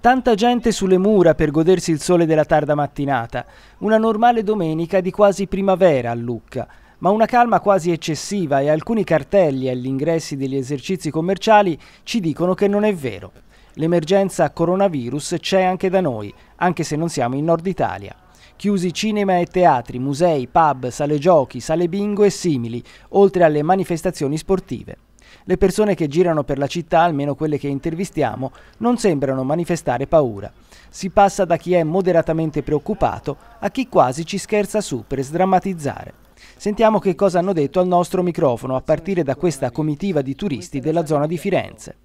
Tanta gente sulle mura per godersi il sole della tarda mattinata. Una normale domenica di quasi primavera a Lucca, ma una calma quasi eccessiva e alcuni cartelli agli ingressi degli esercizi commerciali ci dicono che non è vero. L'emergenza coronavirus c'è anche da noi, anche se non siamo in Nord Italia. Chiusi cinema e teatri, musei, pub, sale giochi, sale bingo e simili, oltre alle manifestazioni sportive. Le persone che girano per la città, almeno quelle che intervistiamo, non sembrano manifestare paura. Si passa da chi è moderatamente preoccupato a chi quasi ci scherza su per sdrammatizzare. Sentiamo che cosa hanno detto al nostro microfono a partire da questa comitiva di turisti della zona di Firenze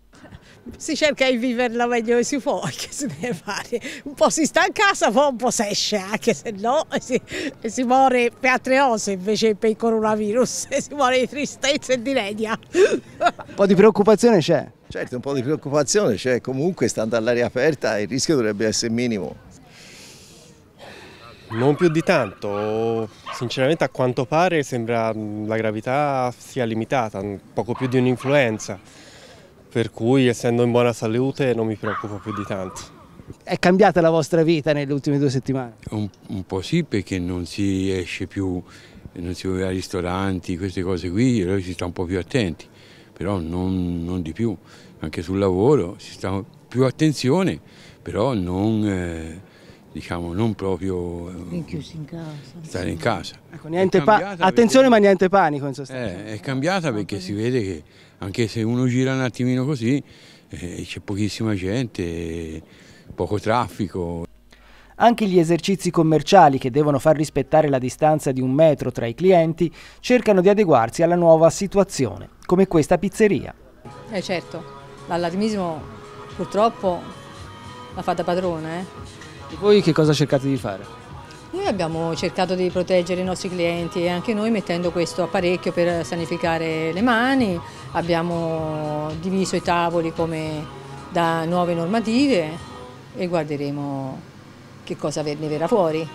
si cerca di viverla meglio che si può, che si deve fare. Un po' si sta a casa, poi un po' si esce, anche se no si, si muore per altre cose invece per il coronavirus, e si muore di tristezza e di legna. Un po' di preoccupazione c'è. Certo, un po' di preoccupazione c'è, comunque stando all'aria aperta il rischio dovrebbe essere minimo. Non più di tanto, sinceramente a quanto pare sembra mm, la gravità sia limitata, poco più di un'influenza per cui essendo in buona salute non mi preoccupo più di tanto. È cambiata la vostra vita nelle ultime due settimane? Un, un po' sì, perché non si esce più, non si va ai ristoranti, queste cose qui, allora si sta un po' più attenti, però non, non di più. Anche sul lavoro si sta più attenzione, però non... Eh, diciamo, non proprio eh, Inchiusi in casa. stare in casa. Ecco, attenzione perché... ma niente panico in sostanza. Eh, è cambiata perché si vede che anche se uno gira un attimino così eh, c'è pochissima gente, poco traffico. Anche gli esercizi commerciali, che devono far rispettare la distanza di un metro tra i clienti, cercano di adeguarsi alla nuova situazione, come questa pizzeria. Eh certo, l'allarmismo purtroppo la fa da padrone, eh? E voi che cosa cercate di fare? Noi abbiamo cercato di proteggere i nostri clienti e anche noi mettendo questo apparecchio per sanificare le mani, abbiamo diviso i tavoli come da nuove normative e guarderemo che cosa ne verrà fuori.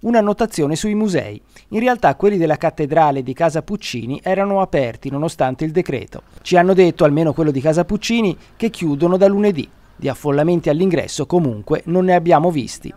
Una notazione sui musei. In realtà quelli della cattedrale di Casa Puccini erano aperti nonostante il decreto. Ci hanno detto, almeno quello di Casa Puccini, che chiudono da lunedì. Di affollamenti all'ingresso comunque non ne abbiamo visti.